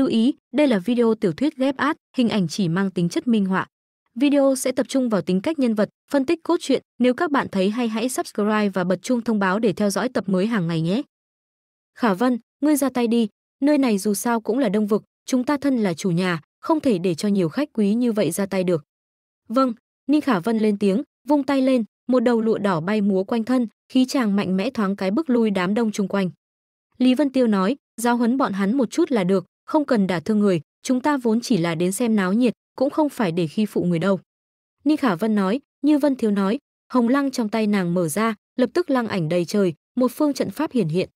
lưu ý đây là video tiểu thuyết ghép át hình ảnh chỉ mang tính chất minh họa video sẽ tập trung vào tính cách nhân vật phân tích cốt truyện nếu các bạn thấy hay hãy subscribe và bật chuông thông báo để theo dõi tập mới hàng ngày nhé khả vân ngươi ra tay đi nơi này dù sao cũng là đông vực chúng ta thân là chủ nhà không thể để cho nhiều khách quý như vậy ra tay được vâng ninh khả vân lên tiếng vung tay lên một đầu lụa đỏ bay múa quanh thân khí chàng mạnh mẽ thoáng cái bước lui đám đông chung quanh lý vân tiêu nói giao huấn bọn hắn một chút là được không cần đả thương người, chúng ta vốn chỉ là đến xem náo nhiệt, cũng không phải để khi phụ người đâu. Ninh Khả Vân nói, như Vân Thiếu nói, hồng lăng trong tay nàng mở ra, lập tức lăng ảnh đầy trời, một phương trận pháp hiển hiện.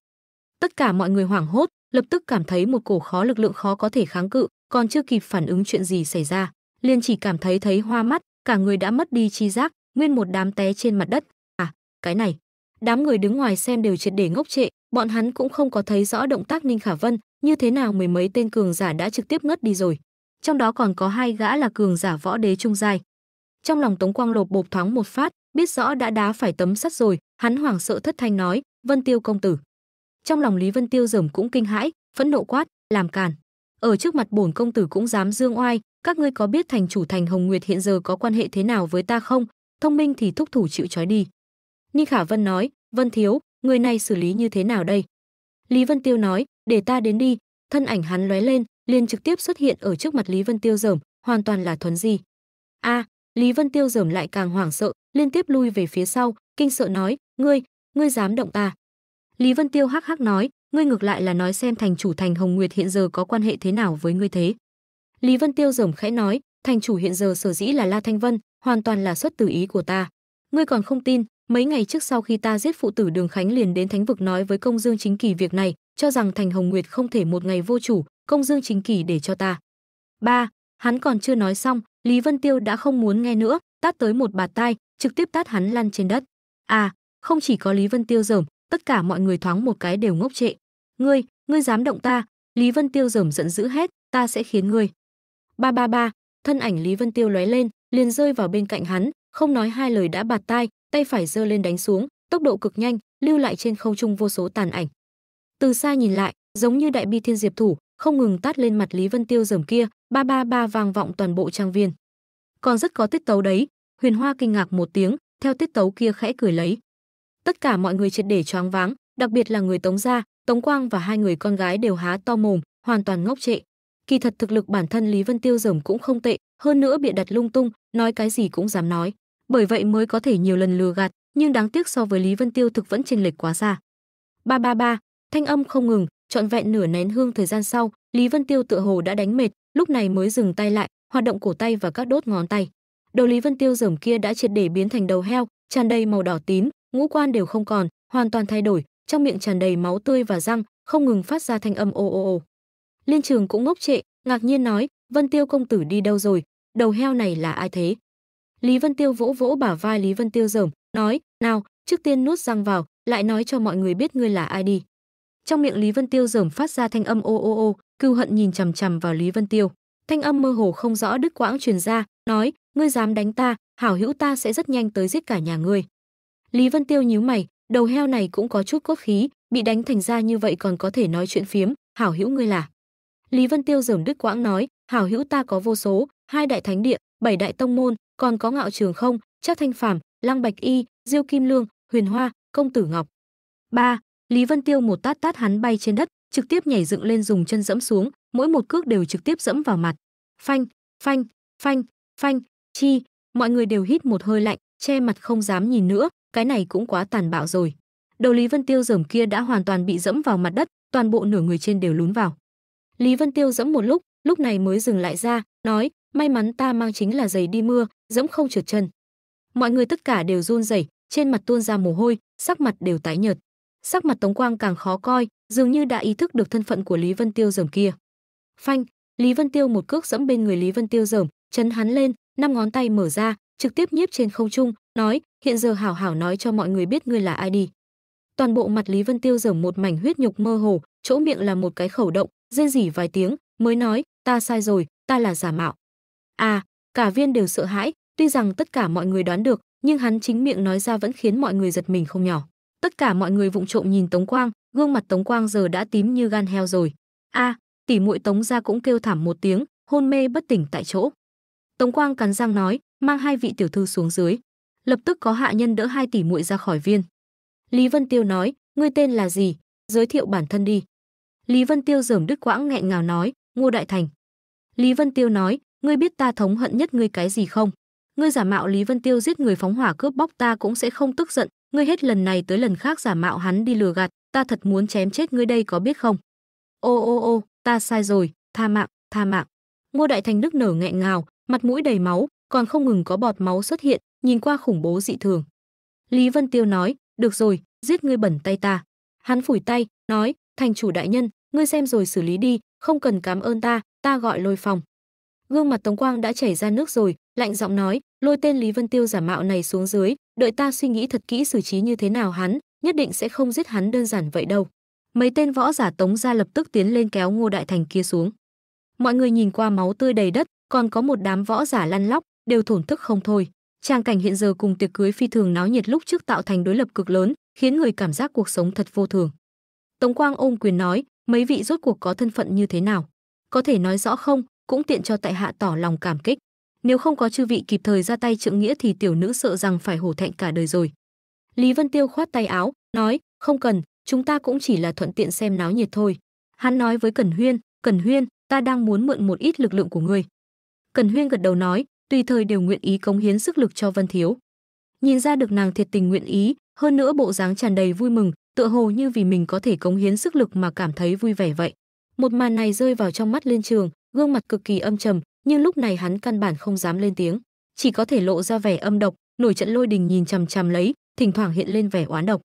Tất cả mọi người hoảng hốt, lập tức cảm thấy một cổ khó lực lượng khó có thể kháng cự, còn chưa kịp phản ứng chuyện gì xảy ra, liền chỉ cảm thấy thấy hoa mắt, cả người đã mất đi chi giác, nguyên một đám té trên mặt đất. À, cái này, đám người đứng ngoài xem đều triệt để ngốc trệ bọn hắn cũng không có thấy rõ động tác ninh khả vân như thế nào mười mấy tên cường giả đã trực tiếp ngất đi rồi trong đó còn có hai gã là cường giả võ đế trung giai trong lòng tống quang lột bột thoáng một phát biết rõ đã đá phải tấm sắt rồi hắn hoảng sợ thất thanh nói vân tiêu công tử trong lòng lý vân tiêu dởm cũng kinh hãi phẫn nộ quát làm càn ở trước mặt bổn công tử cũng dám dương oai các ngươi có biết thành chủ thành hồng nguyệt hiện giờ có quan hệ thế nào với ta không thông minh thì thúc thủ chịu trói đi Ninh Khả Vân nói, Vân Thiếu, người này xử lý như thế nào đây? Lý Vân Tiêu nói, để ta đến đi, thân ảnh hắn lóe lên, liền trực tiếp xuất hiện ở trước mặt Lý Vân Tiêu dởm, hoàn toàn là thuấn di. A, à, Lý Vân Tiêu dởm lại càng hoảng sợ, liên tiếp lui về phía sau, kinh sợ nói, ngươi, ngươi dám động ta. Lý Vân Tiêu hắc hắc nói, ngươi ngược lại là nói xem thành chủ thành Hồng Nguyệt hiện giờ có quan hệ thế nào với ngươi thế. Lý Vân Tiêu dởm khẽ nói, thành chủ hiện giờ sở dĩ là La Thanh Vân, hoàn toàn là xuất từ ý của ta. Ngươi còn không tin, Mấy ngày trước sau khi ta giết phụ tử Đường Khánh liền đến Thánh vực nói với Công Dương Chính Kỳ việc này, cho rằng Thành Hồng Nguyệt không thể một ngày vô chủ, Công Dương Chính Kỳ để cho ta. ba Hắn còn chưa nói xong, Lý Vân Tiêu đã không muốn nghe nữa, tát tới một bạt tai, trực tiếp tát hắn lăn trên đất. À, không chỉ có Lý Vân Tiêu rởm, tất cả mọi người thoáng một cái đều ngốc trệ. Ngươi, ngươi dám động ta? Lý Vân Tiêu rởm giận dữ hết, ta sẽ khiến ngươi. Ba ba ba, thân ảnh Lý Vân Tiêu lóe lên, liền rơi vào bên cạnh hắn, không nói hai lời đã bạt tai, tay phải giơ lên đánh xuống, tốc độ cực nhanh, lưu lại trên không trung vô số tàn ảnh. Từ xa nhìn lại, giống như đại bi thiên diệp thủ, không ngừng tát lên mặt Lý Vân Tiêu dầm kia, ba ba ba vang vọng toàn bộ trang viên. Còn rất có tiết tấu đấy, Huyền Hoa kinh ngạc một tiếng, theo tiết tấu kia khẽ cười lấy. Tất cả mọi người triệt để choáng váng, đặc biệt là người Tống gia, Tống Quang và hai người con gái đều há to mồm, hoàn toàn ngốc trệ. Kỳ thật thực lực bản thân Lý Vân Tiêu dởm cũng không tệ, hơn nữa bịa đặt lung tung, nói cái gì cũng dám nói bởi vậy mới có thể nhiều lần lừa gạt, nhưng đáng tiếc so với Lý Vân Tiêu thực vẫn chênh lệch quá xa. Ba ba ba, thanh âm không ngừng, trọn vẹn nửa nén hương thời gian sau, Lý Vân Tiêu tựa hồ đã đánh mệt, lúc này mới dừng tay lại, hoạt động cổ tay và các đốt ngón tay. Đầu Lý Vân Tiêu rầm kia đã triệt để biến thành đầu heo, tràn đầy màu đỏ tím, ngũ quan đều không còn, hoàn toàn thay đổi, trong miệng tràn đầy máu tươi và răng, không ngừng phát ra thanh âm ồ ồ ồ. Liên Trường cũng ngốc trệ, ngạc nhiên nói, "Vân Tiêu công tử đi đâu rồi? Đầu heo này là ai thế?" Lý Vân Tiêu vỗ vỗ bả vai Lý Vân Tiêu rởm, nói, nào, trước tiên nuốt răng vào, lại nói cho mọi người biết ngươi là ai đi. Trong miệng Lý Vân Tiêu rởm phát ra thanh âm ô ô ô, cưu hận nhìn chằm chằm vào Lý Vân Tiêu. Thanh âm mơ hồ không rõ đứt quãng truyền ra, nói, ngươi dám đánh ta, hảo hữu ta sẽ rất nhanh tới giết cả nhà ngươi. Lý Vân Tiêu nhíu mày, đầu heo này cũng có chút cốt khí, bị đánh thành ra như vậy còn có thể nói chuyện phiếm, hảo hữu ngươi là. Lý Vân Tiêu rởm đứt quãng nói, hảo hữu ta có vô số, hai đại thánh địa, bảy đại tông môn, còn có ngạo trường không chắc thanh phàm lăng bạch y diêu kim lương huyền hoa công tử ngọc ba lý vân tiêu một tát tát hắn bay trên đất trực tiếp nhảy dựng lên dùng chân dẫm xuống mỗi một cước đều trực tiếp dẫm vào mặt phanh phanh phanh phanh chi mọi người đều hít một hơi lạnh che mặt không dám nhìn nữa cái này cũng quá tàn bạo rồi đầu lý vân tiêu dởm kia đã hoàn toàn bị dẫm vào mặt đất toàn bộ nửa người trên đều lún vào lý vân tiêu dẫm một lúc lúc này mới dừng lại ra nói may mắn ta mang chính là giày đi mưa dẫm không trượt chân. Mọi người tất cả đều run rẩy, trên mặt tuôn ra mồ hôi, sắc mặt đều tái nhợt. Sắc mặt Tống Quang càng khó coi, dường như đã ý thức được thân phận của Lý Vân Tiêu dởm kia. Phanh, Lý Vân Tiêu một cước dẫm bên người Lý Vân Tiêu dởm, chấn hắn lên, năm ngón tay mở ra, trực tiếp nhiếp trên không trung, nói, hiện giờ hảo hảo nói cho mọi người biết ngươi là ai đi. Toàn bộ mặt Lý Vân Tiêu dởm một mảnh huyết nhục mơ hồ, chỗ miệng là một cái khẩu động, rên rỉ vài tiếng, mới nói, ta sai rồi, ta là giả mạo. À, cả viên đều sợ hãi, Tuy rằng tất cả mọi người đoán được, nhưng hắn chính miệng nói ra vẫn khiến mọi người giật mình không nhỏ. Tất cả mọi người vụng trộm nhìn Tống Quang, gương mặt Tống Quang giờ đã tím như gan heo rồi. A, tỷ muội Tống gia cũng kêu thảm một tiếng, hôn mê bất tỉnh tại chỗ. Tống Quang cắn răng nói, mang hai vị tiểu thư xuống dưới. Lập tức có hạ nhân đỡ hai tỷ muội ra khỏi viên. Lý Vân Tiêu nói, ngươi tên là gì, giới thiệu bản thân đi. Lý Vân Tiêu rởm đứt quãng nghẹn ngào nói, Ngô Đại Thành. Lý Vân Tiêu nói, ngươi biết ta thống hận nhất ngươi cái gì không? ngươi giả mạo lý vân tiêu giết người phóng hỏa cướp bóc ta cũng sẽ không tức giận ngươi hết lần này tới lần khác giả mạo hắn đi lừa gạt ta thật muốn chém chết ngươi đây có biết không ô ô ô ta sai rồi tha mạng tha mạng ngô đại thành đức nở nghẹn ngào mặt mũi đầy máu còn không ngừng có bọt máu xuất hiện nhìn qua khủng bố dị thường lý vân tiêu nói được rồi giết ngươi bẩn tay ta hắn phủi tay nói thành chủ đại nhân ngươi xem rồi xử lý đi không cần cảm ơn ta ta gọi lôi phòng gương mặt tống quang đã chảy ra nước rồi lạnh giọng nói lôi tên lý vân tiêu giả mạo này xuống dưới đợi ta suy nghĩ thật kỹ xử trí như thế nào hắn nhất định sẽ không giết hắn đơn giản vậy đâu mấy tên võ giả tống ra lập tức tiến lên kéo ngô đại thành kia xuống mọi người nhìn qua máu tươi đầy đất còn có một đám võ giả lăn lóc đều thổn thức không thôi trang cảnh hiện giờ cùng tiệc cưới phi thường náo nhiệt lúc trước tạo thành đối lập cực lớn khiến người cảm giác cuộc sống thật vô thường tống quang ôm quyền nói mấy vị rốt cuộc có thân phận như thế nào có thể nói rõ không cũng tiện cho tại hạ tỏ lòng cảm kích nếu không có chư vị kịp thời ra tay trượng nghĩa thì tiểu nữ sợ rằng phải hổ thẹn cả đời rồi. Lý Vân Tiêu khoát tay áo, nói, không cần, chúng ta cũng chỉ là thuận tiện xem náo nhiệt thôi. Hắn nói với Cẩn Huyên, Cẩn Huyên, ta đang muốn mượn một ít lực lượng của ngươi. Cẩn Huyên gật đầu nói, tùy thời đều nguyện ý cống hiến sức lực cho Vân Thiếu. Nhìn ra được nàng thiệt tình nguyện ý, hơn nữa bộ dáng tràn đầy vui mừng, tựa hồ như vì mình có thể cống hiến sức lực mà cảm thấy vui vẻ vậy. Một màn này rơi vào trong mắt Liên Trường, gương mặt cực kỳ âm trầm, nhưng lúc này hắn căn bản không dám lên tiếng, chỉ có thể lộ ra vẻ âm độc, nổi trận lôi đình nhìn chằm chằm lấy, thỉnh thoảng hiện lên vẻ oán độc.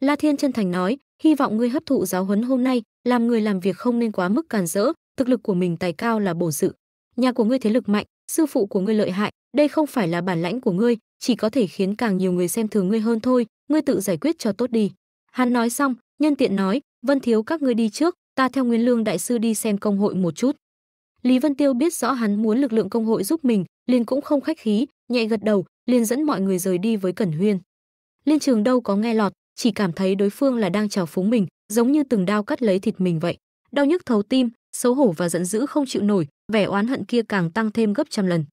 La Thiên chân thành nói, hy vọng ngươi hấp thụ giáo huấn hôm nay, làm người làm việc không nên quá mức càn rỡ, thực lực của mình tài cao là bổ dự. Nhà của ngươi thế lực mạnh, sư phụ của ngươi lợi hại, đây không phải là bản lãnh của ngươi, chỉ có thể khiến càng nhiều người xem thường ngươi hơn thôi, ngươi tự giải quyết cho tốt đi. Hắn nói xong, nhân tiện nói, Vân thiếu các ngươi đi trước, ta theo Nguyên Lương đại sư đi xem công hội một chút. Lý Vân Tiêu biết rõ hắn muốn lực lượng công hội giúp mình, liền cũng không khách khí, nhẹ gật đầu, liền dẫn mọi người rời đi với Cẩn Huyên. Liên Trường đâu có nghe lọt, chỉ cảm thấy đối phương là đang trào phúng mình, giống như từng đao cắt lấy thịt mình vậy. Đau nhức thấu tim, xấu hổ và giận dữ không chịu nổi, vẻ oán hận kia càng tăng thêm gấp trăm lần.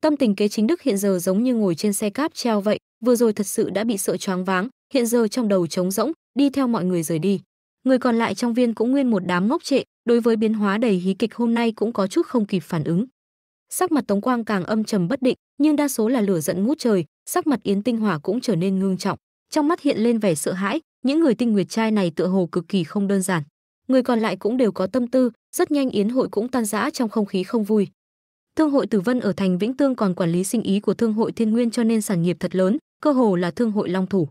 Tâm tình kế chính đức hiện giờ giống như ngồi trên xe cáp treo vậy, vừa rồi thật sự đã bị sợ choáng váng, hiện giờ trong đầu trống rỗng, đi theo mọi người rời đi. Người còn lại trong viên cũng nguyên một đám ngốc trệ, đối với biến hóa đầy hí kịch hôm nay cũng có chút không kịp phản ứng. Sắc mặt Tống Quang càng âm trầm bất định, nhưng đa số là lửa giận ngút trời, sắc mặt Yến Tinh Hỏa cũng trở nên ngưng trọng, trong mắt hiện lên vẻ sợ hãi, những người tinh nguyệt trai này tựa hồ cực kỳ không đơn giản. Người còn lại cũng đều có tâm tư, rất nhanh yến hội cũng tan rã trong không khí không vui. Thương hội Tử Vân ở thành Vĩnh Tương còn quản lý sinh ý của Thương hội Thiên Nguyên cho nên sản nghiệp thật lớn, cơ hồ là thương hội long thủ.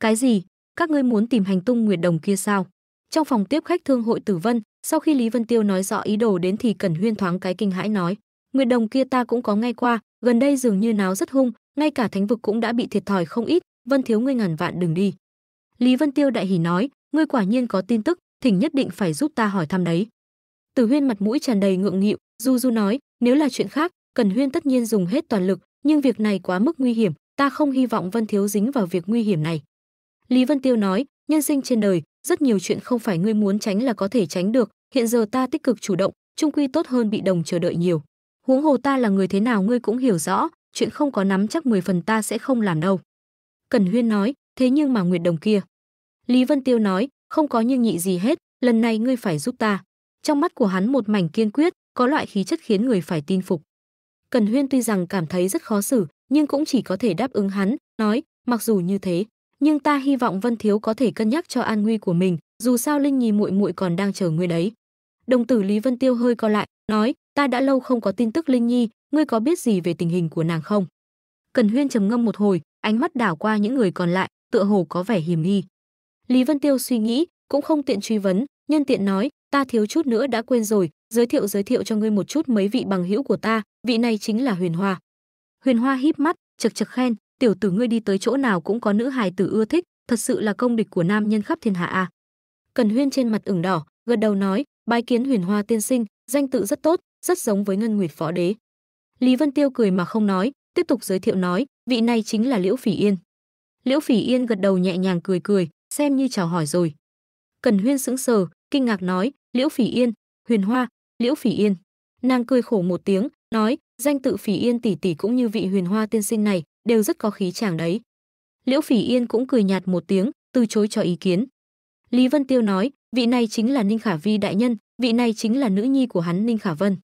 Cái gì? Các ngươi muốn tìm hành tung Nguyệt Đồng kia sao? Trong phòng tiếp khách thương hội Tử Vân, sau khi Lý Vân Tiêu nói rõ ý đồ đến thì Cẩn Huyên thoáng cái kinh hãi nói, Nguyệt Đồng kia ta cũng có ngay qua, gần đây dường như náo rất hung, ngay cả thánh vực cũng đã bị thiệt thòi không ít, Vân thiếu ngươi ngàn vạn đừng đi. Lý Vân Tiêu đại hỉ nói, ngươi quả nhiên có tin tức, thỉnh nhất định phải giúp ta hỏi thăm đấy. Tử Huyên mặt mũi tràn đầy ngượng nghịu, du du nói, nếu là chuyện khác, Cẩn Huyên tất nhiên dùng hết toàn lực, nhưng việc này quá mức nguy hiểm, ta không hy vọng Vân thiếu dính vào việc nguy hiểm này. Lý Vân Tiêu nói, nhân sinh trên đời, rất nhiều chuyện không phải ngươi muốn tránh là có thể tránh được hiện giờ ta tích cực chủ động trung quy tốt hơn bị đồng chờ đợi nhiều huống hồ ta là người thế nào ngươi cũng hiểu rõ chuyện không có nắm chắc 10 phần ta sẽ không làm đâu cần huyên nói thế nhưng mà nguyệt đồng kia lý vân tiêu nói không có nhưng nhị gì hết lần này ngươi phải giúp ta trong mắt của hắn một mảnh kiên quyết có loại khí chất khiến người phải tin phục cần huyên tuy rằng cảm thấy rất khó xử nhưng cũng chỉ có thể đáp ứng hắn nói mặc dù như thế nhưng ta hy vọng Vân thiếu có thể cân nhắc cho an nguy của mình, dù sao Linh Nhi muội muội còn đang chờ ngươi đấy." Đồng tử Lý Vân Tiêu hơi co lại, nói: "Ta đã lâu không có tin tức Linh Nhi, ngươi có biết gì về tình hình của nàng không?" Cần Huyên trầm ngâm một hồi, ánh mắt đảo qua những người còn lại, tựa hồ có vẻ hiểm nghi. Lý Vân Tiêu suy nghĩ, cũng không tiện truy vấn, nhân tiện nói: "Ta thiếu chút nữa đã quên rồi, giới thiệu giới thiệu cho ngươi một chút mấy vị bằng hữu của ta, vị này chính là Huyền Hoa." Huyền Hoa híp mắt, chực chực khen, tiểu tử ngươi đi tới chỗ nào cũng có nữ hài tử ưa thích, thật sự là công địch của nam nhân khắp thiên hạ a. À. Cần Huyên trên mặt ửng đỏ, gật đầu nói, bái kiến Huyền Hoa tiên sinh, danh tự rất tốt, rất giống với Ngân Nguyệt phó đế. Lý Vân Tiêu cười mà không nói, tiếp tục giới thiệu nói, vị này chính là Liễu Phỉ Yên. Liễu Phỉ Yên gật đầu nhẹ nhàng cười cười, xem như chào hỏi rồi. Cần Huyên sững sờ, kinh ngạc nói, Liễu Phỉ Yên, Huyền Hoa, Liễu Phỉ Yên. Nàng cười khổ một tiếng, nói, danh tự Phỉ Yên tỷ tỷ cũng như vị Huyền Hoa tiên sinh này, đều rất có khí chàng đấy. Liễu Phỉ Yên cũng cười nhạt một tiếng, từ chối cho ý kiến. Lý Vân Tiêu nói, vị này chính là Ninh Khả Vi đại nhân, vị này chính là nữ nhi của hắn Ninh Khả Vân.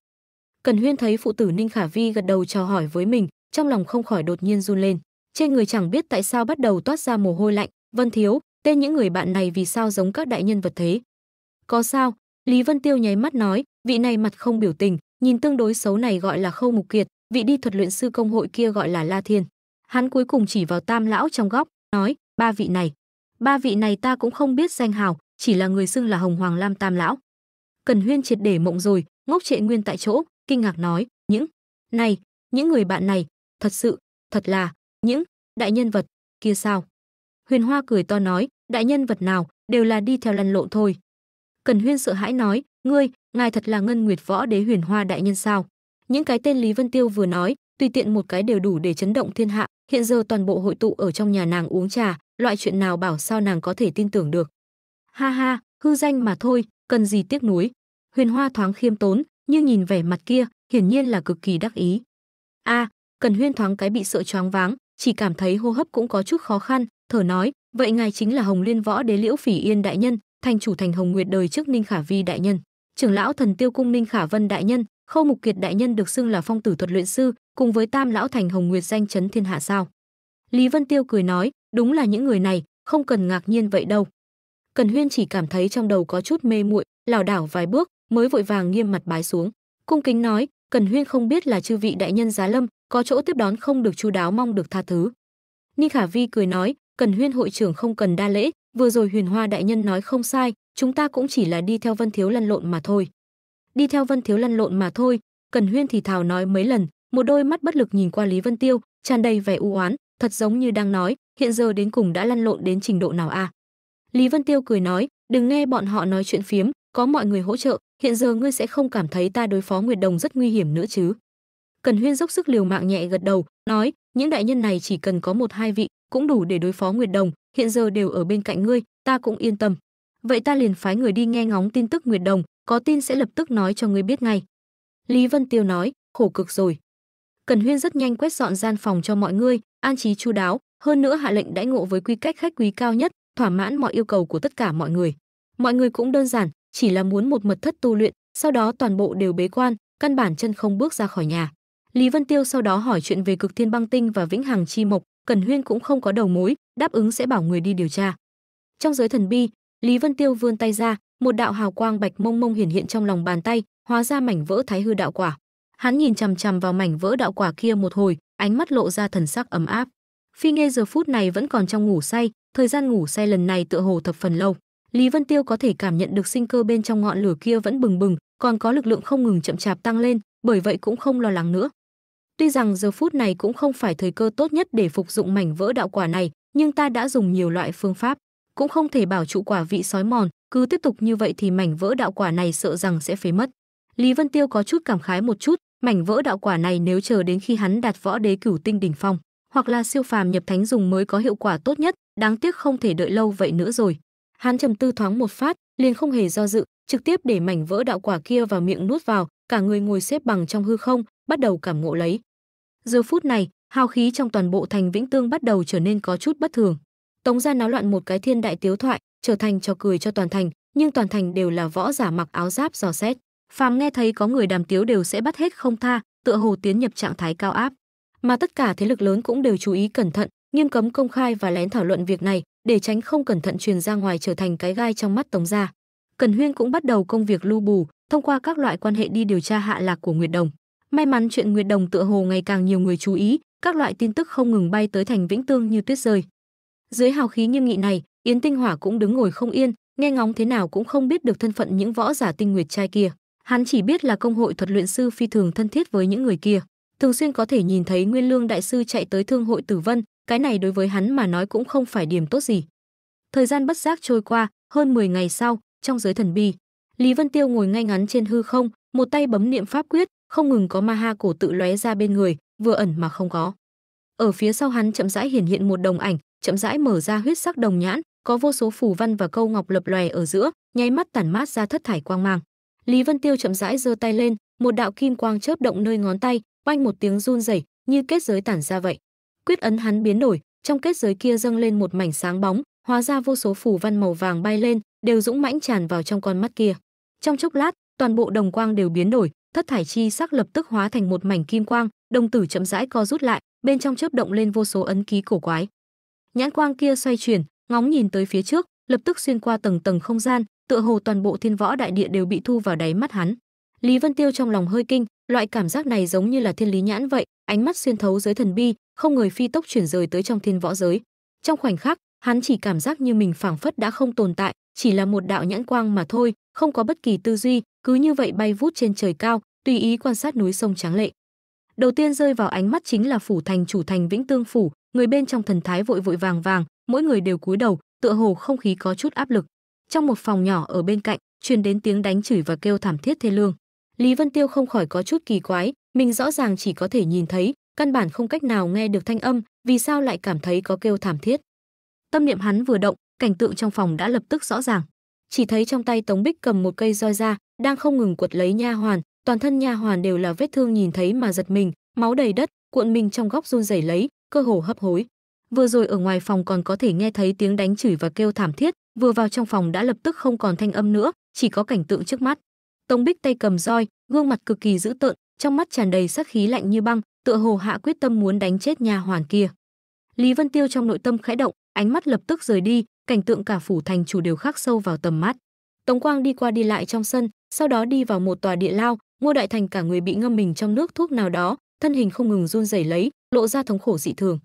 Cần Huyên thấy phụ tử Ninh Khả Vi gật đầu chào hỏi với mình, trong lòng không khỏi đột nhiên run lên. Trên người chẳng biết tại sao bắt đầu toát ra mồ hôi lạnh, Vân Thiếu, tên những người bạn này vì sao giống các đại nhân vật thế? Có sao? Lý Vân Tiêu nháy mắt nói, vị này mặt không biểu tình, nhìn tương đối xấu này gọi là Khâu Mục Kiệt, vị đi thuật luyện sư công hội kia gọi là La Thiên. Hắn cuối cùng chỉ vào tam lão trong góc, nói, ba vị này. Ba vị này ta cũng không biết danh hào, chỉ là người xưng là Hồng Hoàng Lam Tam Lão. Cần Huyên triệt để mộng rồi, ngốc trệ nguyên tại chỗ, kinh ngạc nói, những, này, những người bạn này, thật sự, thật là, những, đại nhân vật, kia sao? Huyền Hoa cười to nói, đại nhân vật nào, đều là đi theo lăn lộn thôi. Cần Huyên sợ hãi nói, ngươi, ngài thật là ngân nguyệt võ đế huyền hoa đại nhân sao? Những cái tên Lý Vân Tiêu vừa nói, tùy tiện một cái đều đủ để chấn động thiên hạ hiện giờ toàn bộ hội tụ ở trong nhà nàng uống trà loại chuyện nào bảo sao nàng có thể tin tưởng được ha ha hư danh mà thôi cần gì tiếc nuối huyền hoa thoáng khiêm tốn nhưng nhìn vẻ mặt kia hiển nhiên là cực kỳ đắc ý a à, cần huyên thoáng cái bị sợ choáng váng chỉ cảm thấy hô hấp cũng có chút khó khăn thở nói vậy ngài chính là hồng liên võ đế liễu phỉ yên đại nhân thành chủ thành hồng nguyệt đời trước ninh khả vi đại nhân trưởng lão thần tiêu cung ninh khả vân đại nhân Khâu Mục Kiệt đại nhân được xưng là phong tử thuật luyện sư, cùng với Tam lão thành Hồng Nguyệt danh chấn thiên hạ sao? Lý Vân Tiêu cười nói, đúng là những người này, không cần ngạc nhiên vậy đâu. Cần Huyên chỉ cảm thấy trong đầu có chút mê muội, lảo đảo vài bước, mới vội vàng nghiêm mặt bái xuống, cung kính nói, Cần Huyên không biết là chư vị đại nhân giá lâm, có chỗ tiếp đón không được chu đáo mong được tha thứ. Ninh Khả Vi cười nói, Cần Huyên hội trưởng không cần đa lễ, vừa rồi Huyền Hoa đại nhân nói không sai, chúng ta cũng chỉ là đi theo Vân Thiếu lăn lộn mà thôi đi theo Vân Thiếu lăn lộn mà thôi, Cần Huyên thì thào nói mấy lần, một đôi mắt bất lực nhìn qua Lý Vân Tiêu, tràn đầy vẻ u oán, thật giống như đang nói, hiện giờ đến cùng đã lăn lộn đến trình độ nào a. À? Lý Vân Tiêu cười nói, đừng nghe bọn họ nói chuyện phiếm, có mọi người hỗ trợ, hiện giờ ngươi sẽ không cảm thấy ta đối phó Nguyệt Đồng rất nguy hiểm nữa chứ. Cần Huyên dốc sức liều mạng nhẹ gật đầu, nói, những đại nhân này chỉ cần có một hai vị cũng đủ để đối phó Nguyệt Đồng, hiện giờ đều ở bên cạnh ngươi, ta cũng yên tâm. Vậy ta liền phái người đi nghe ngóng tin tức Nguyệt Đồng, có tin sẽ lập tức nói cho ngươi biết ngay. Lý Vân Tiêu nói, khổ cực rồi. Cần Huyên rất nhanh quét dọn gian phòng cho mọi người, an trí chu đáo, hơn nữa hạ lệnh đãi ngộ với quy cách khách quý cao nhất, thỏa mãn mọi yêu cầu của tất cả mọi người. Mọi người cũng đơn giản, chỉ là muốn một mật thất tu luyện, sau đó toàn bộ đều bế quan, căn bản chân không bước ra khỏi nhà. Lý Vân Tiêu sau đó hỏi chuyện về Cực Thiên Băng Tinh và Vĩnh Hằng Chi Mộc, Cần Huyên cũng không có đầu mối, đáp ứng sẽ bảo người đi điều tra. Trong giới thần bi, Lý Vân Tiêu vươn tay ra, một đạo hào quang bạch mông mông hiển hiện trong lòng bàn tay hóa ra mảnh vỡ thái hư đạo quả hắn nhìn chằm chằm vào mảnh vỡ đạo quả kia một hồi ánh mắt lộ ra thần sắc ấm áp phi nghe giờ phút này vẫn còn trong ngủ say thời gian ngủ say lần này tựa hồ thập phần lâu lý vân tiêu có thể cảm nhận được sinh cơ bên trong ngọn lửa kia vẫn bừng bừng còn có lực lượng không ngừng chậm chạp tăng lên bởi vậy cũng không lo lắng nữa tuy rằng giờ phút này cũng không phải thời cơ tốt nhất để phục dụng mảnh vỡ đạo quả này nhưng ta đã dùng nhiều loại phương pháp cũng không thể bảo trụ quả vị sói mòn cứ tiếp tục như vậy thì mảnh vỡ đạo quả này sợ rằng sẽ phế mất. Lý Vân Tiêu có chút cảm khái một chút, mảnh vỡ đạo quả này nếu chờ đến khi hắn đạt võ đế cửu tinh đỉnh phong, hoặc là siêu phàm nhập thánh dùng mới có hiệu quả tốt nhất, đáng tiếc không thể đợi lâu vậy nữa rồi. Hắn trầm tư thoáng một phát, liền không hề do dự, trực tiếp để mảnh vỡ đạo quả kia vào miệng nuốt vào, cả người ngồi xếp bằng trong hư không, bắt đầu cảm ngộ lấy. Giờ phút này, hào khí trong toàn bộ thành Vĩnh Tương bắt đầu trở nên có chút bất thường. Tống gia náo loạn một cái thiên đại tiếu thoại, trở thành trò cười cho toàn thành, nhưng toàn thành đều là võ giả mặc áo giáp dò xét. Phàm nghe thấy có người đàm tiếu đều sẽ bắt hết không tha, tựa hồ tiến nhập trạng thái cao áp. Mà tất cả thế lực lớn cũng đều chú ý cẩn thận, nghiêm cấm công khai và lén thảo luận việc này, để tránh không cẩn thận truyền ra ngoài trở thành cái gai trong mắt Tống gia. Cần Huyên cũng bắt đầu công việc lưu bù, thông qua các loại quan hệ đi điều tra hạ lạc của Nguyệt Đồng. May mắn chuyện Nguyệt Đồng tựa hồ ngày càng nhiều người chú ý, các loại tin tức không ngừng bay tới thành Vĩnh Tương như tuyết rơi. Dưới hào khí nghiêm nghị này, Yến Tinh Hỏa cũng đứng ngồi không yên, nghe ngóng thế nào cũng không biết được thân phận những võ giả tinh nguyệt trai kia. Hắn chỉ biết là công hội thuật luyện sư phi thường thân thiết với những người kia, thường xuyên có thể nhìn thấy Nguyên Lương đại sư chạy tới thương hội Tử Vân, cái này đối với hắn mà nói cũng không phải điểm tốt gì. Thời gian bất giác trôi qua, hơn 10 ngày sau, trong giới thần bi, Lý Vân Tiêu ngồi ngay ngắn trên hư không, một tay bấm niệm pháp quyết, không ngừng có ma ha cổ tự lóe ra bên người, vừa ẩn mà không có. Ở phía sau hắn chậm rãi hiển hiện một đồng ảnh, chậm rãi mở ra huyết sắc đồng nhãn, có vô số phù văn và câu ngọc lập lòe ở giữa, nháy mắt tản mát ra thất thải quang mang. Lý Vân Tiêu chậm rãi giơ tay lên, một đạo kim quang chớp động nơi ngón tay, oanh một tiếng run rẩy, như kết giới tản ra vậy. Quyết ấn hắn biến đổi, trong kết giới kia dâng lên một mảnh sáng bóng, hóa ra vô số phù văn màu vàng bay lên, đều dũng mãnh tràn vào trong con mắt kia. Trong chốc lát, toàn bộ đồng quang đều biến đổi, thất thải chi sắc lập tức hóa thành một mảnh kim quang, đồng tử chậm rãi co rút lại, bên trong chớp động lên vô số ấn ký cổ quái. Nhãn quang kia xoay chuyển, ngóng nhìn tới phía trước, lập tức xuyên qua tầng tầng không gian, tựa hồ toàn bộ thiên võ đại địa đều bị thu vào đáy mắt hắn. Lý Vân Tiêu trong lòng hơi kinh, loại cảm giác này giống như là thiên lý nhãn vậy, ánh mắt xuyên thấu giới thần bi, không người phi tốc chuyển rời tới trong thiên võ giới. Trong khoảnh khắc, hắn chỉ cảm giác như mình phảng phất đã không tồn tại, chỉ là một đạo nhãn quang mà thôi, không có bất kỳ tư duy, cứ như vậy bay vút trên trời cao, tùy ý quan sát núi sông trắng lệ. Đầu tiên rơi vào ánh mắt chính là phủ thành chủ thành Vĩnh Tương phủ, người bên trong thần thái vội vội vàng vàng, mỗi người đều cúi đầu tựa hồ không khí có chút áp lực trong một phòng nhỏ ở bên cạnh truyền đến tiếng đánh chửi và kêu thảm thiết thê lương lý vân tiêu không khỏi có chút kỳ quái mình rõ ràng chỉ có thể nhìn thấy căn bản không cách nào nghe được thanh âm vì sao lại cảm thấy có kêu thảm thiết tâm niệm hắn vừa động cảnh tượng trong phòng đã lập tức rõ ràng chỉ thấy trong tay tống bích cầm một cây roi ra đang không ngừng quật lấy nha hoàn toàn thân nha hoàn đều là vết thương nhìn thấy mà giật mình máu đầy đất cuộn mình trong góc run rẩy lấy cơ hồ hấp hối vừa rồi ở ngoài phòng còn có thể nghe thấy tiếng đánh chửi và kêu thảm thiết, vừa vào trong phòng đã lập tức không còn thanh âm nữa, chỉ có cảnh tượng trước mắt. Tống Bích tay cầm roi, gương mặt cực kỳ dữ tợn, trong mắt tràn đầy sát khí lạnh như băng, tựa hồ hạ quyết tâm muốn đánh chết nhà hoàn kia. Lý Vân Tiêu trong nội tâm khẽ động, ánh mắt lập tức rời đi, cảnh tượng cả phủ thành chủ đều khắc sâu vào tầm mắt. Tống Quang đi qua đi lại trong sân, sau đó đi vào một tòa địa lao, Ngô Đại Thành cả người bị ngâm mình trong nước thuốc nào đó, thân hình không ngừng run rẩy lấy, lộ ra thống khổ dị thường.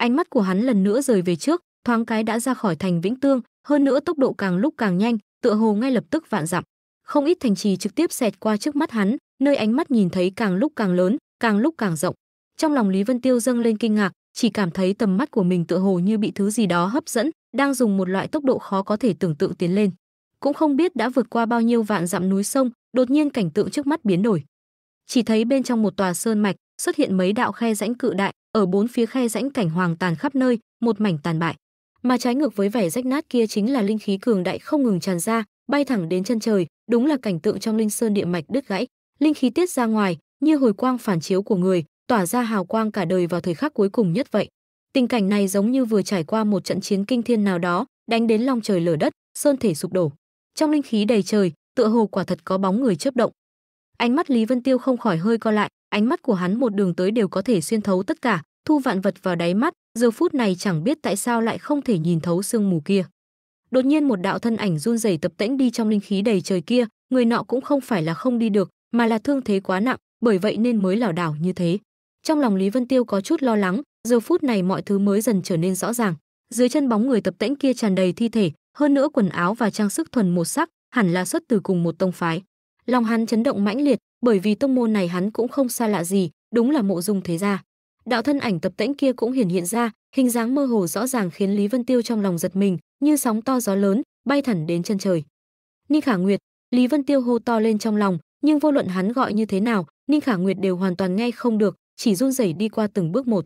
Ánh mắt của hắn lần nữa rời về trước, thoáng cái đã ra khỏi thành Vĩnh Tương, hơn nữa tốc độ càng lúc càng nhanh, tựa hồ ngay lập tức vạn dặm. Không ít thành trì trực tiếp xẹt qua trước mắt hắn, nơi ánh mắt nhìn thấy càng lúc càng lớn, càng lúc càng rộng. Trong lòng Lý Vân Tiêu dâng lên kinh ngạc, chỉ cảm thấy tầm mắt của mình tựa hồ như bị thứ gì đó hấp dẫn, đang dùng một loại tốc độ khó có thể tưởng tượng tiến lên. Cũng không biết đã vượt qua bao nhiêu vạn dặm núi sông, đột nhiên cảnh tượng trước mắt biến đổi. Chỉ thấy bên trong một tòa sơn mạch xuất hiện mấy đạo khe rãnh cự đại, ở bốn phía khe rãnh cảnh hoàng tàn khắp nơi một mảnh tàn bại mà trái ngược với vẻ rách nát kia chính là linh khí cường đại không ngừng tràn ra bay thẳng đến chân trời đúng là cảnh tượng trong linh sơn địa mạch đứt gãy linh khí tiết ra ngoài như hồi quang phản chiếu của người tỏa ra hào quang cả đời vào thời khắc cuối cùng nhất vậy tình cảnh này giống như vừa trải qua một trận chiến kinh thiên nào đó đánh đến long trời lở đất sơn thể sụp đổ trong linh khí đầy trời tựa hồ quả thật có bóng người chớp động Ánh mắt Lý Vân Tiêu không khỏi hơi co lại, ánh mắt của hắn một đường tới đều có thể xuyên thấu tất cả, thu vạn vật vào đáy mắt, giờ phút này chẳng biết tại sao lại không thể nhìn thấu sương mù kia. Đột nhiên một đạo thân ảnh run rẩy tập tễnh đi trong linh khí đầy trời kia, người nọ cũng không phải là không đi được, mà là thương thế quá nặng, bởi vậy nên mới lảo đảo như thế. Trong lòng Lý Vân Tiêu có chút lo lắng, giờ phút này mọi thứ mới dần trở nên rõ ràng. Dưới chân bóng người tập tễnh kia tràn đầy thi thể, hơn nữa quần áo và trang sức thuần một sắc, hẳn là xuất từ cùng một tông phái lòng hắn chấn động mãnh liệt, bởi vì tông môn này hắn cũng không xa lạ gì, đúng là mộ dung thế gia. Đạo thân ảnh tập tễnh kia cũng hiển hiện ra, hình dáng mơ hồ rõ ràng khiến Lý Vân Tiêu trong lòng giật mình, như sóng to gió lớn, bay thẳng đến chân trời. Ninh Khả Nguyệt, Lý Vân Tiêu hô to lên trong lòng, nhưng vô luận hắn gọi như thế nào, Ninh Khả Nguyệt đều hoàn toàn nghe không được, chỉ run rẩy đi qua từng bước một.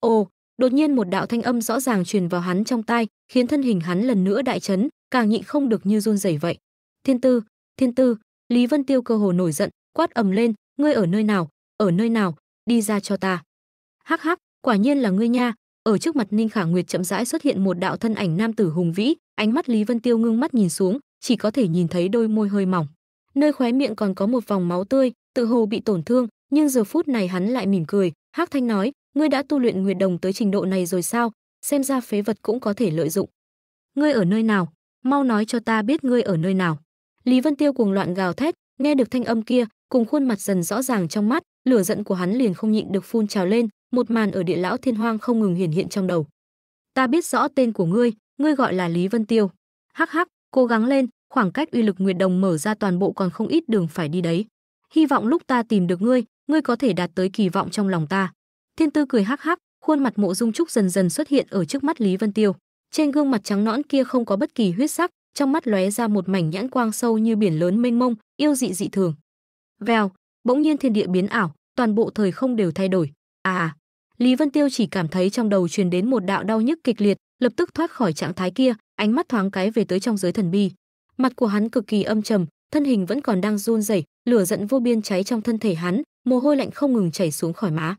Ồ, đột nhiên một đạo thanh âm rõ ràng truyền vào hắn trong tai, khiến thân hình hắn lần nữa đại chấn, càng nhịn không được như run rẩy vậy. Thiên tư, thiên tư, Lý Vân Tiêu cơ hồ nổi giận, quát ầm lên, ngươi ở nơi nào, ở nơi nào, đi ra cho ta. Hắc hắc, quả nhiên là ngươi nha. Ở trước mặt Ninh Khả Nguyệt chậm rãi xuất hiện một đạo thân ảnh nam tử hùng vĩ, ánh mắt Lý Vân Tiêu ngưng mắt nhìn xuống, chỉ có thể nhìn thấy đôi môi hơi mỏng. Nơi khóe miệng còn có một vòng máu tươi, tự hồ bị tổn thương, nhưng giờ phút này hắn lại mỉm cười, Hắc Thanh nói, ngươi đã tu luyện Nguyệt Đồng tới trình độ này rồi sao, xem ra phế vật cũng có thể lợi dụng. Ngươi ở nơi nào? Mau nói cho ta biết ngươi ở nơi nào. Lý Vân Tiêu cuồng loạn gào thét, nghe được thanh âm kia, cùng khuôn mặt dần rõ ràng trong mắt, lửa giận của hắn liền không nhịn được phun trào lên, một màn ở địa lão thiên hoang không ngừng hiển hiện trong đầu. Ta biết rõ tên của ngươi, ngươi gọi là Lý Vân Tiêu. Hắc hắc, cố gắng lên, khoảng cách uy lực nguyệt đồng mở ra toàn bộ còn không ít đường phải đi đấy. Hy vọng lúc ta tìm được ngươi, ngươi có thể đạt tới kỳ vọng trong lòng ta. Thiên Tư cười hắc hắc, khuôn mặt Mộ Dung Trúc dần dần xuất hiện ở trước mắt Lý Vân Tiêu. Trên gương mặt trắng nõn kia không có bất kỳ huyết sắc, trong mắt lóe ra một mảnh nhãn quang sâu như biển lớn mênh mông, yêu dị dị thường. Vèo, bỗng nhiên thiên địa biến ảo, toàn bộ thời không đều thay đổi. À Lý Vân Tiêu chỉ cảm thấy trong đầu truyền đến một đạo đau nhức kịch liệt, lập tức thoát khỏi trạng thái kia, ánh mắt thoáng cái về tới trong giới thần bi. Mặt của hắn cực kỳ âm trầm, thân hình vẫn còn đang run rẩy, lửa giận vô biên cháy trong thân thể hắn, mồ hôi lạnh không ngừng chảy xuống khỏi má.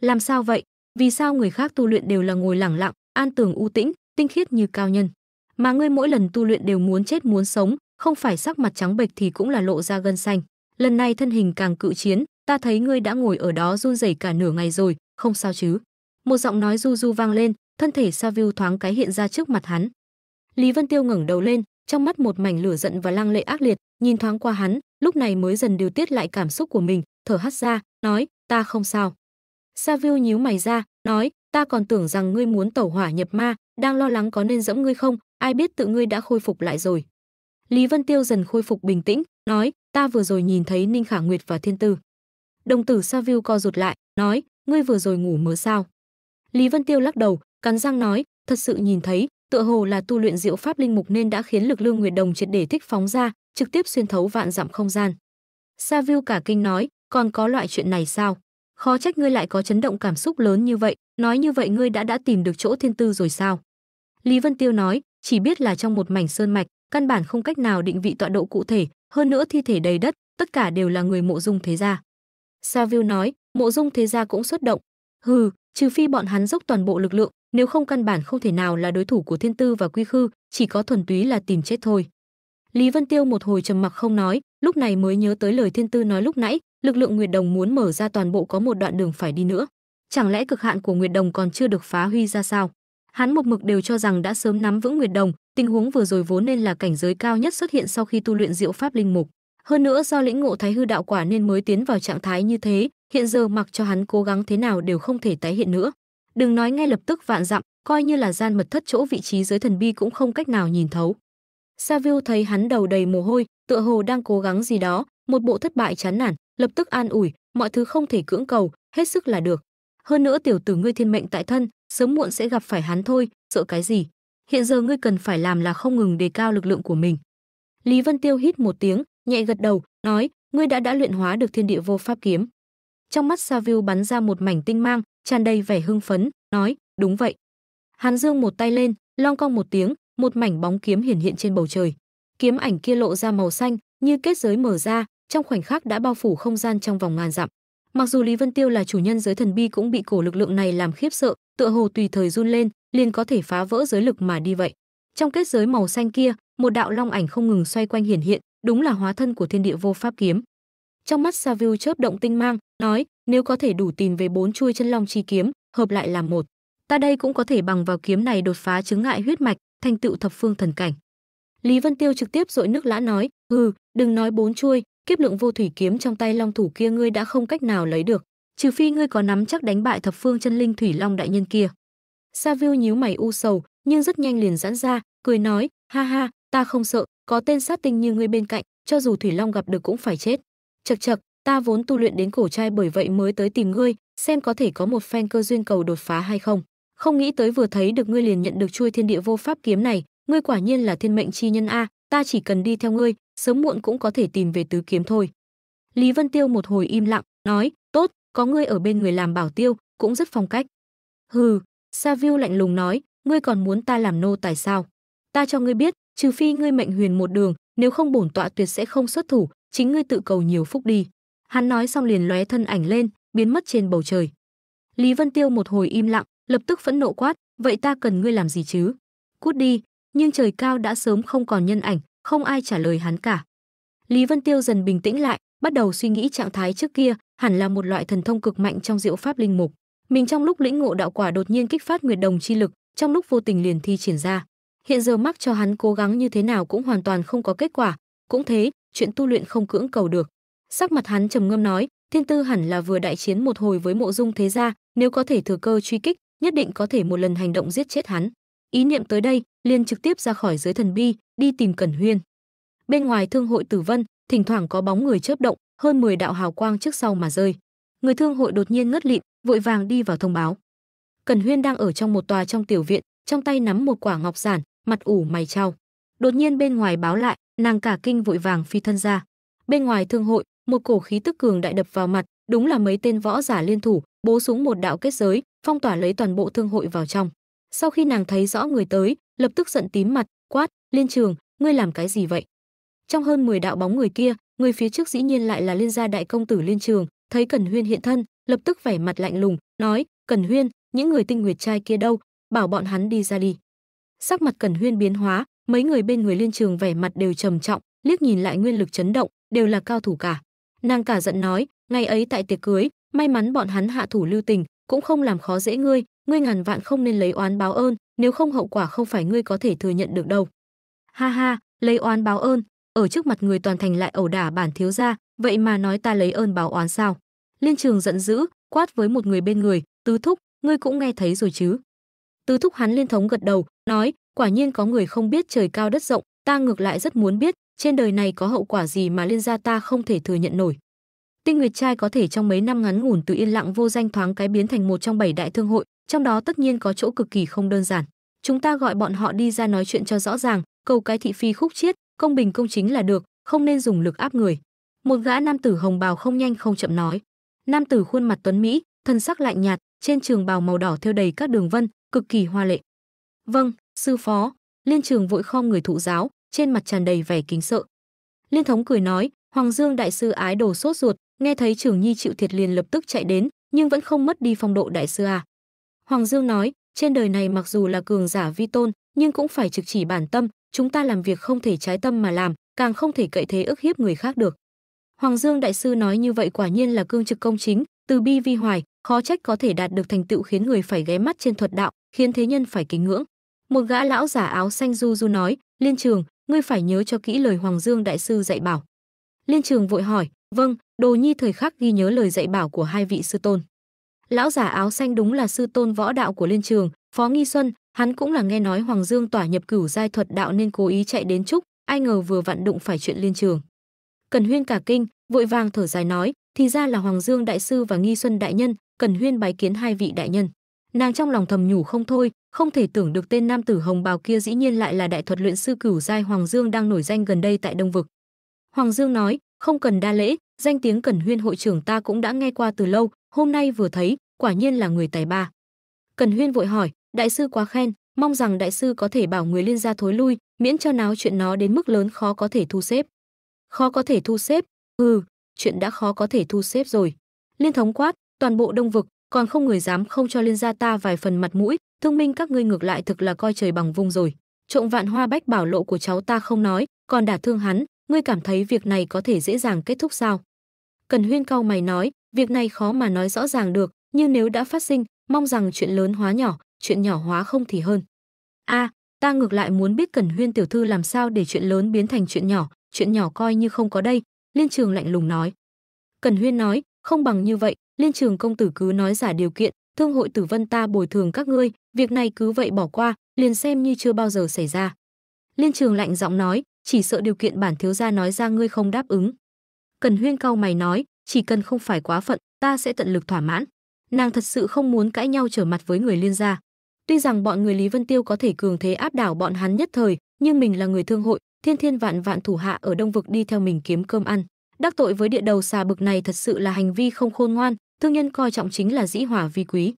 Làm sao vậy? Vì sao người khác tu luyện đều là ngồi lẳng lặng, an tường u tĩnh, tinh khiết như cao nhân? mà ngươi mỗi lần tu luyện đều muốn chết muốn sống, không phải sắc mặt trắng bệch thì cũng là lộ ra gân xanh. Lần này thân hình càng cự chiến, ta thấy ngươi đã ngồi ở đó run rẩy cả nửa ngày rồi, không sao chứ? Một giọng nói du du vang lên, thân thể Sa Viu thoáng cái hiện ra trước mặt hắn. Lý Vân Tiêu ngẩng đầu lên, trong mắt một mảnh lửa giận và lăng lệ ác liệt, nhìn thoáng qua hắn, lúc này mới dần điều tiết lại cảm xúc của mình, thở hắt ra, nói, ta không sao. Sa Viu nhíu mày ra, nói, ta còn tưởng rằng ngươi muốn tẩu hỏa nhập ma, đang lo lắng có nên dẫm ngươi không, ai biết tự ngươi đã khôi phục lại rồi. Lý Vân Tiêu dần khôi phục bình tĩnh, nói, ta vừa rồi nhìn thấy Ninh Khả Nguyệt và Thiên Tư. Đồng tử Sa View co rụt lại, nói, ngươi vừa rồi ngủ mớ sao? Lý Vân Tiêu lắc đầu, cắn răng nói, thật sự nhìn thấy, tựa hồ là tu luyện diệu pháp linh mục nên đã khiến lực lương nguyệt đồng triệt để thích phóng ra, trực tiếp xuyên thấu vạn dặm không gian. Sa View cả kinh nói, còn có loại chuyện này sao? Khó trách ngươi lại có chấn động cảm xúc lớn như vậy, nói như vậy ngươi đã đã tìm được chỗ thiên tư rồi sao lý vân tiêu nói chỉ biết là trong một mảnh sơn mạch căn bản không cách nào định vị tọa độ cụ thể hơn nữa thi thể đầy đất tất cả đều là người mộ dung thế gia saville nói mộ dung thế gia cũng xuất động hừ trừ phi bọn hắn dốc toàn bộ lực lượng nếu không căn bản không thể nào là đối thủ của thiên tư và quy khư chỉ có thuần túy là tìm chết thôi lý vân tiêu một hồi trầm mặc không nói lúc này mới nhớ tới lời thiên tư nói lúc nãy lực lượng nguyệt đồng muốn mở ra toàn bộ có một đoạn đường phải đi nữa Chẳng lẽ cực hạn của Nguyệt Đồng còn chưa được phá huy ra sao? Hắn một mực đều cho rằng đã sớm nắm vững Nguyệt Đồng, tình huống vừa rồi vốn nên là cảnh giới cao nhất xuất hiện sau khi tu luyện Diệu Pháp Linh Mục. Hơn nữa do lĩnh ngộ Thái Hư đạo quả nên mới tiến vào trạng thái như thế, hiện giờ mặc cho hắn cố gắng thế nào đều không thể tái hiện nữa. Đừng nói ngay lập tức vạn dặm, coi như là gian mật thất chỗ vị trí giới thần bi cũng không cách nào nhìn thấu. Savio thấy hắn đầu đầy mồ hôi, tựa hồ đang cố gắng gì đó, một bộ thất bại chán nản, lập tức an ủi, mọi thứ không thể cưỡng cầu, hết sức là được hơn nữa tiểu tử ngươi thiên mệnh tại thân sớm muộn sẽ gặp phải hắn thôi sợ cái gì hiện giờ ngươi cần phải làm là không ngừng đề cao lực lượng của mình lý vân tiêu hít một tiếng nhẹ gật đầu nói ngươi đã đã luyện hóa được thiên địa vô pháp kiếm trong mắt sa viu bắn ra một mảnh tinh mang tràn đầy vẻ hưng phấn nói đúng vậy hắn dương một tay lên long cong một tiếng một mảnh bóng kiếm hiển hiện trên bầu trời kiếm ảnh kia lộ ra màu xanh như kết giới mở ra trong khoảnh khắc đã bao phủ không gian trong vòng ngàn dặm Mặc dù Lý Vân Tiêu là chủ nhân giới thần bi cũng bị cổ lực lượng này làm khiếp sợ, tựa hồ tùy thời run lên, liền có thể phá vỡ giới lực mà đi vậy. Trong kết giới màu xanh kia, một đạo long ảnh không ngừng xoay quanh hiển hiện, đúng là hóa thân của thiên địa vô pháp kiếm. Trong mắt Saville chớp động tinh mang, nói, nếu có thể đủ tìm về bốn chuôi chân long chi kiếm, hợp lại làm một, ta đây cũng có thể bằng vào kiếm này đột phá chứng ngại huyết mạch, thành tựu thập phương thần cảnh. Lý Vân Tiêu trực tiếp dội nước lã nói, "Hừ, đừng nói bốn chuôi, kiếp lượng vô thủy kiếm trong tay long thủ kia ngươi đã không cách nào lấy được, trừ phi ngươi có nắm chắc đánh bại thập phương chân linh thủy long đại nhân kia. Sa Viu nhíu mày u sầu, nhưng rất nhanh liền giãn ra, cười nói, ha ha, ta không sợ, có tên sát tinh như ngươi bên cạnh, cho dù thủy long gặp được cũng phải chết. Chật chật, ta vốn tu luyện đến cổ trai bởi vậy mới tới tìm ngươi, xem có thể có một phen cơ duyên cầu đột phá hay không. Không nghĩ tới vừa thấy được ngươi liền nhận được chui thiên địa vô pháp kiếm này, ngươi quả nhiên là thiên mệnh chi nhân a, ta chỉ cần đi theo ngươi, sớm muộn cũng có thể tìm về tứ kiếm thôi. Lý Vân Tiêu một hồi im lặng, nói, tốt, có ngươi ở bên người làm bảo tiêu, cũng rất phong cách. Hừ, Sa Viu lạnh lùng nói, ngươi còn muốn ta làm nô tài sao? Ta cho ngươi biết, trừ phi ngươi mệnh huyền một đường, nếu không bổn tọa tuyệt sẽ không xuất thủ, chính ngươi tự cầu nhiều phúc đi. Hắn nói xong liền lóe thân ảnh lên, biến mất trên bầu trời. Lý Vân Tiêu một hồi im lặng, lập tức phẫn nộ quát, vậy ta cần ngươi làm gì chứ? Cút đi, nhưng trời cao đã sớm không còn nhân ảnh, không ai trả lời hắn cả. Lý Vân Tiêu dần bình tĩnh lại, bắt đầu suy nghĩ trạng thái trước kia, hẳn là một loại thần thông cực mạnh trong diệu pháp linh mục. Mình trong lúc lĩnh ngộ đạo quả đột nhiên kích phát nguyệt đồng chi lực, trong lúc vô tình liền thi triển ra. Hiện giờ mắc cho hắn cố gắng như thế nào cũng hoàn toàn không có kết quả, cũng thế, chuyện tu luyện không cưỡng cầu được. Sắc mặt hắn trầm ngâm nói, Thiên Tư hẳn là vừa đại chiến một hồi với Mộ Dung Thế gia, nếu có thể thừa cơ truy kích, nhất định có thể một lần hành động giết chết hắn. Ý niệm tới đây, liền trực tiếp ra khỏi giới thần bi, đi tìm Cẩn Huyên. Bên ngoài thương hội Tử Vân, thỉnh thoảng có bóng người chớp động, hơn 10 đạo hào quang trước sau mà rơi. Người thương hội đột nhiên ngất lịm, vội vàng đi vào thông báo. Cẩn Huyên đang ở trong một tòa trong tiểu viện, trong tay nắm một quả ngọc giản, mặt ủ mày trao. Đột nhiên bên ngoài báo lại, nàng cả kinh vội vàng phi thân ra. Bên ngoài thương hội, một cổ khí tức cường đại đập vào mặt, đúng là mấy tên võ giả liên thủ, bố súng một đạo kết giới, phong tỏa lấy toàn bộ thương hội vào trong. Sau khi nàng thấy rõ người tới, lập tức giận tím mặt, quát, "Liên Trường, ngươi làm cái gì vậy?" Trong hơn 10 đạo bóng người kia, người phía trước dĩ nhiên lại là Liên gia đại công tử Liên Trường, thấy Cẩn Huyên hiện thân, lập tức vẻ mặt lạnh lùng, nói, "Cẩn Huyên, những người tinh nguyệt trai kia đâu, bảo bọn hắn đi ra đi." Sắc mặt Cẩn Huyên biến hóa, mấy người bên người Liên Trường vẻ mặt đều trầm trọng, liếc nhìn lại nguyên lực chấn động, đều là cao thủ cả. Nàng cả giận nói, "Ngày ấy tại tiệc cưới, may mắn bọn hắn hạ thủ lưu tình, cũng không làm khó dễ ngươi, ngươi ngàn vạn không nên lấy oán báo ơn, nếu không hậu quả không phải ngươi có thể thừa nhận được đâu. Ha ha, lấy oán báo ơn, ở trước mặt người toàn thành lại ẩu đả bản thiếu gia, vậy mà nói ta lấy ơn báo oán sao? Liên Trường giận dữ, quát với một người bên người, "Tứ thúc, ngươi cũng nghe thấy rồi chứ?" Tứ thúc hắn liên thống gật đầu, nói, "Quả nhiên có người không biết trời cao đất rộng, ta ngược lại rất muốn biết, trên đời này có hậu quả gì mà liên gia ta không thể thừa nhận nổi." Tinh Nguyệt trai có thể trong mấy năm ngắn ngủn từ yên lặng vô danh thoáng cái biến thành một trong bảy đại thương hội, trong đó tất nhiên có chỗ cực kỳ không đơn giản. Chúng ta gọi bọn họ đi ra nói chuyện cho rõ ràng, cầu cái thị phi khúc chiết, công bình công chính là được, không nên dùng lực áp người. Một gã nam tử hồng bào không nhanh không chậm nói. Nam tử khuôn mặt tuấn mỹ, thân sắc lạnh nhạt, trên trường bào màu đỏ thêu đầy các đường vân, cực kỳ hoa lệ. "Vâng, sư phó." Liên Trường vội khom người thụ giáo, trên mặt tràn đầy vẻ kính sợ. Liên Thống cười nói, Hoàng Dương đại sư ái đồ sốt ruột, nghe thấy Trường Nhi chịu thiệt liền lập tức chạy đến, nhưng vẫn không mất đi phong độ đại sư à. Hoàng Dương nói, trên đời này mặc dù là cường giả vi tôn, nhưng cũng phải trực chỉ bản tâm, chúng ta làm việc không thể trái tâm mà làm, càng không thể cậy thế ức hiếp người khác được. Hoàng Dương đại sư nói như vậy quả nhiên là cương trực công chính, từ bi vi hoài, khó trách có thể đạt được thành tựu khiến người phải ghé mắt trên thuật đạo, khiến thế nhân phải kính ngưỡng. Một gã lão giả áo xanh du du nói, "Liên Trường, ngươi phải nhớ cho kỹ lời Hoàng Dương đại sư dạy bảo." Liên Trường vội hỏi, "Vâng, Đồ Nhi thời khắc ghi nhớ lời dạy bảo của hai vị sư tôn." lão giả áo xanh đúng là sư tôn võ đạo của liên trường phó nghi xuân hắn cũng là nghe nói hoàng dương tỏa nhập cửu giai thuật đạo nên cố ý chạy đến trúc ai ngờ vừa vặn đụng phải chuyện liên trường cần huyên cả kinh vội vàng thở dài nói thì ra là hoàng dương đại sư và nghi xuân đại nhân cần huyên bái kiến hai vị đại nhân nàng trong lòng thầm nhủ không thôi không thể tưởng được tên nam tử hồng bào kia dĩ nhiên lại là đại thuật luyện sư cửu giai hoàng dương đang nổi danh gần đây tại đông vực hoàng dương nói không cần đa lễ danh tiếng Cẩn Huyên hội trưởng ta cũng đã nghe qua từ lâu, hôm nay vừa thấy, quả nhiên là người tài ba. Cẩn Huyên vội hỏi, đại sư quá khen, mong rằng đại sư có thể bảo người liên gia thối lui, miễn cho náo chuyện nó đến mức lớn khó có thể thu xếp. Khó có thể thu xếp? Ừ, chuyện đã khó có thể thu xếp rồi. Liên thống quát, toàn bộ đông vực, còn không người dám không cho liên gia ta vài phần mặt mũi, thương minh các ngươi ngược lại thực là coi trời bằng vung rồi. Trộm vạn hoa bách bảo lộ của cháu ta không nói, còn đả thương hắn, ngươi cảm thấy việc này có thể dễ dàng kết thúc sao? Cần Huyên cau mày nói, việc này khó mà nói rõ ràng được, nhưng nếu đã phát sinh, mong rằng chuyện lớn hóa nhỏ, chuyện nhỏ hóa không thì hơn. A, ta ngược lại muốn biết Cần Huyên tiểu thư làm sao để chuyện lớn biến thành chuyện nhỏ, chuyện nhỏ coi như không có đây, Liên Trường lạnh lùng nói. Cần Huyên nói, không bằng như vậy, Liên Trường công tử cứ nói giả điều kiện, thương hội Tử Vân ta bồi thường các ngươi, việc này cứ vậy bỏ qua, liền xem như chưa bao giờ xảy ra. Liên Trường lạnh giọng nói, chỉ sợ điều kiện bản thiếu gia nói ra ngươi không đáp ứng, Cần Huyên cau mày nói, chỉ cần không phải quá phận, ta sẽ tận lực thỏa mãn. Nàng thật sự không muốn cãi nhau trở mặt với người liên gia. Tuy rằng bọn người Lý Vân Tiêu có thể cường thế áp đảo bọn hắn nhất thời, nhưng mình là người thương hội, thiên thiên vạn vạn thủ hạ ở Đông vực đi theo mình kiếm cơm ăn. Đắc tội với địa đầu xà bực này thật sự là hành vi không khôn ngoan, thương nhân coi trọng chính là dĩ hỏa vi quý.